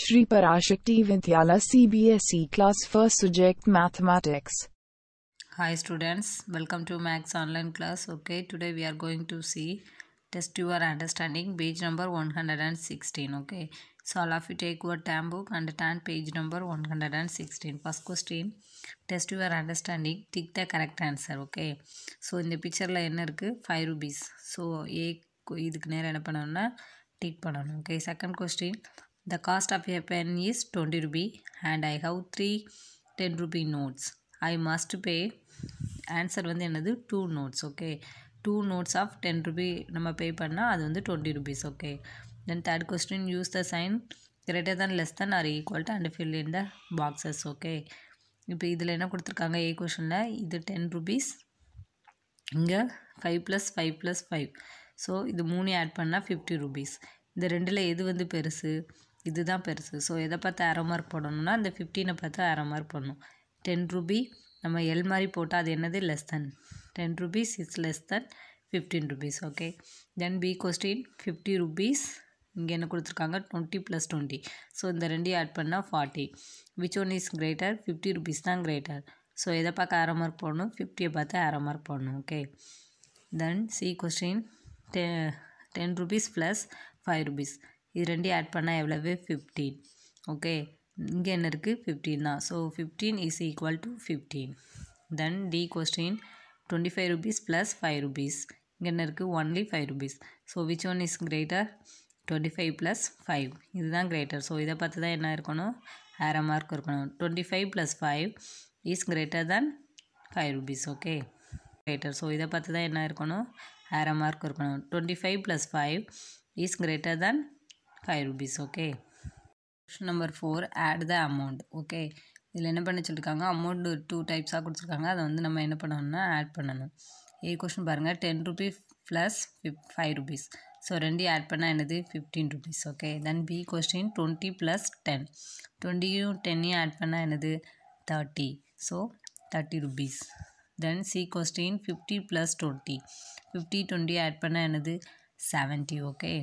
Shri Parashakti Vidyala CBSE class first subject mathematics. Hi students, welcome to Max online class. Okay, today we are going to see test your understanding page number 116. Okay, so all of you take your time book and turn page number 116. First question, test your understanding, tick the correct answer. Okay, so in the picture la 5 rupees. So A is நேரம் tick பண்ணணும்னா tick பண்ணணும் okay The cost of a pen is 20 rupee and I have 3 10 rupee notes. I must pay answer வந்து என்னது two notes okay two notes of ten rupee நம்ம pay பண்ணால் அது வந்து twenty rupees okay then third question use the sign greater than less than or equal to and fill in the boxes okay இப்போ இதில் என்ன கொடுத்துருக்காங்க A கொஷனில் இது டென் ருபீஸ் இங்கே five plus five plus five so இது மூணு add பண்ணால் ஃபிஃப்டி ருபீஸ் இந்த ரெண்டில் எது வந்து பெருசு இதுதான் பெருசு ஸோ எதை பார்த்து அரை மார்க் போடணும்னா அந்த ஃபிஃப்டீனை பார்த்து அரை மார்க் போடணும் டென் ருபி நம்ம எல் மாதிரி போட்டால் அது என்னது less than ten rupees is less than fifteen rupees okay then B question fifty rupees இங்கே என்ன கொடுத்துருக்காங்க டுவெண்ட்டி ப்ளஸ் டுவெண்ட்டி ஸோ இந்த ரெண்டையும் ஆட் பண்ணால் forty which one is greater fifty rupees தான் கிரேட்டர் ஸோ எதை பார்க்க அரை மார்க் போடணும் ஃபிஃப்டியை பார்த்து அரை மார்க் போடணும் ஓகே தென் சி கொஸ்டின் டெ ten rupees plus five rupees இது ரெண்டையும் ஆட் பண்ணால் எவ்வளவு ஃபிஃப்டீன் ஓகே இங்கே என்ன இருக்குது ஃபிஃப்டீன் தான் so fifteen is equal to fifteen then D question twenty five rupees plus five rupees இங்கே என்ன இருக்குது only five rupees so which one is greater twenty five plus five இதுதான் கிரேட்டர் ஸோ இதை பார்த்து தான் என்ன இருக்கணும் ஆரோ மார்க் இருக்கணும் twenty five plus five is greater than five rupees okay greater so இதை பார்த்து தான் என்ன இருக்கணும் ஆரோ மார்க் இருக்கணும் twenty five plus five is greater than five rupees okay question number four add the amount okay இதில் என்ன பண்ண சொல்லியிருக்காங்க அமௌண்ட்டு டூ டைப்ஸாக கொடுத்துருக்காங்க அதை வந்து நம்ம என்ன பண்ணணும்னா ஆட் பண்ணணும் ஏ கொஷின் பாருங்கள் டென் ருபி ப்ளஸ் ஃபிஃப் ஃபைவ் ருபீஸ் ஸோ ரெண்டையும் ஆட் பண்ணால் என்னது fifteen rupees okay then B question twenty plus ten டுவெண்ட்டியும் டென்னையும் ஆட் பண்ணால் என்னது thirty so thirty rupees then C question fifty plus twenty fifty twenty add பண்ணால் என்னது seventy okay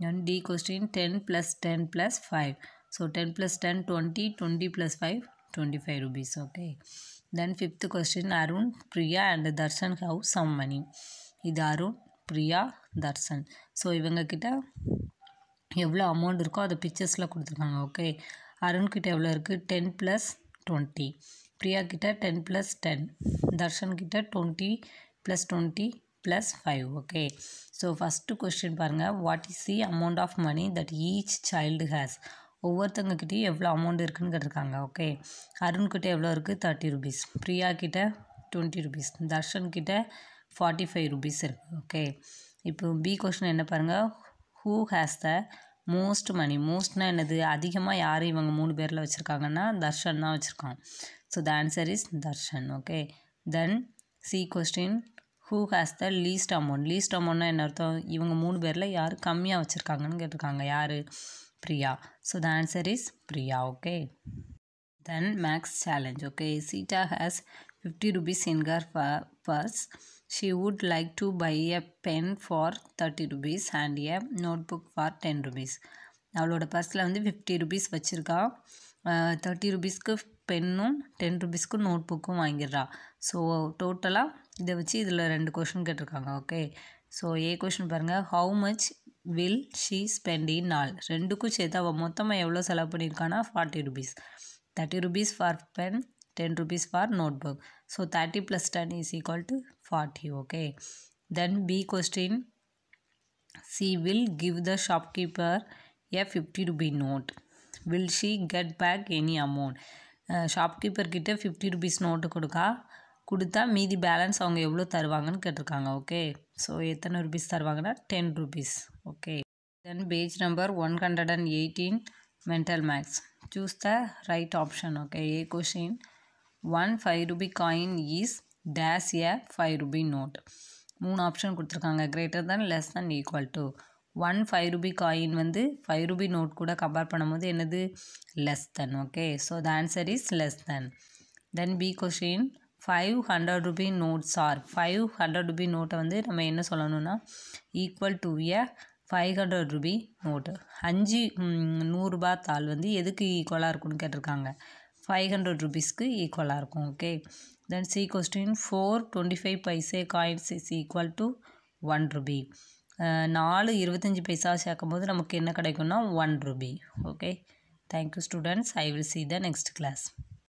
And D question 10 plus 10 plus 5. So 10 plus 10 20, 20 plus 5 25 rupees. Okay. Then fifth question Arun, Priya and Darshan have some money. இது Arun Priya Darshan so இவங்கக்கிட்ட எவ்வளோ amount இருக்கோ அதை பிக்சர்ஸில் கொடுத்துருக்காங்க okay அருண்கிட்ட எவ்வளோ இருக்குது டென் ப்ளஸ் டுவெண்ட்டி பிரியா கிட்ட டென் ப்ளஸ் டென் தர்ஷன் கிட்ட twenty plus twenty plus five okay so first question பாருங்கள் what is the amount of money that each child has ஒவ்வொருத்தவங்கக்கிட்டேயும் எவ்வளோ அமௌண்ட் இருக்குதுன்னு கேட்டிருக்காங்க ஓகே அருண்கிட்ட எவ்வளோ இருக்குது தேர்ட்டி ருபீஸ் பிரியா கிட்ட டுவெண்ட்டி ருபீஸ் தர்ஷன் கிட்ட ஃபார்ட்டி ஃபைவ் ருபீஸ் இருக்குது ஓகே இப்போ பி கொஷின் என்ன பாருங்கள் who has the most money மோஸ்ட்னால் என்னது அதிகமாக யார் இவங்க மூணு பேரில் வச்சுருக்காங்கன்னா தர்ஷன் தான் வச்சுருக்கான் so the answer is Darshan okay then C question who has the least amount least அமௌண்ட்னா என்ன அர்த்தம் இவங்க மூணு பேரில் யார் கம்மியாக வச்சுருக்காங்கன்னு கேட்டிருக்காங்க யார் Priya so the answer is Priya okay then maths challenge okay Seeta has fifty rupees in her purse she would like to buy a pen for thirty rupees and a notebook for ten rupees அவளோட பர்ஸில் வந்து fifty rupees வச்சுருக்கா thirty ருபீஸ்க்கு பென்னும் ten ருபீஸ்க்கும் note புக்கும் வாங்கிடுறா so டோட்டலாக இதை வச்சு இதில் ரெண்டு கொஷின் கேட்டிருக்காங்க ஓகே ஸோ ஏ கொஷின் பாருங்கள் how much will she spend in நாள் ரெண்டுக்கும் சேர்த்து அவள் மொத்தமாக எவ்வளோ செலவு பண்ணியிருக்கானா forty rupees thirty rupees for pen ten rupees for notebook so thirty plus ten is equal to forty okay then B question she will give the shopkeeper a fifty rupee note will she get back any amount shopkeeper ஷாப்கீப்பர்கிட்ட fifty rupees note கொடுக்கா கொடுத்தா மீதி balance அவங்க எவ்வளோ தருவாங்கன்னு கேட்டிருக்காங்க okay so எத்தனை rupees தருவாங்கன்னா ten rupees okay then page number one hundred and eighteen mental maths choose the right option okay A question one five rupee coin is டேஸ் ஏ ஃபைவ் ருபி நோட் மூணு option கொடுத்துருக்காங்க greater than less than equal to one five rupee coin வந்து five rupee note கூட compare பண்ணும்போது என்னது less than okay so the answer is less than then B question five hundred rupee notes are five hundred rupee நோட்டை வந்து நம்ம என்ன சொல்லணும்னா equal to a five hundred rupee note அஞ்சு நூறுரூபா தாள் வந்து எதுக்கு ஈக்குவலாக இருக்கும்னு கேட்டிருக்காங்க ஃபைவ் ஹண்ட்ரட் ருபீஸ்க்கு ஈக்குவலாக இருக்கும் okay then C question four twenty five paise coins is equal to one rupee நாலு இருபத்தஞ்சி பைசா சேர்க்கும் போது நமக்கு என்ன கிடைக்கும்னா one rupee okay thank you students I will see the next class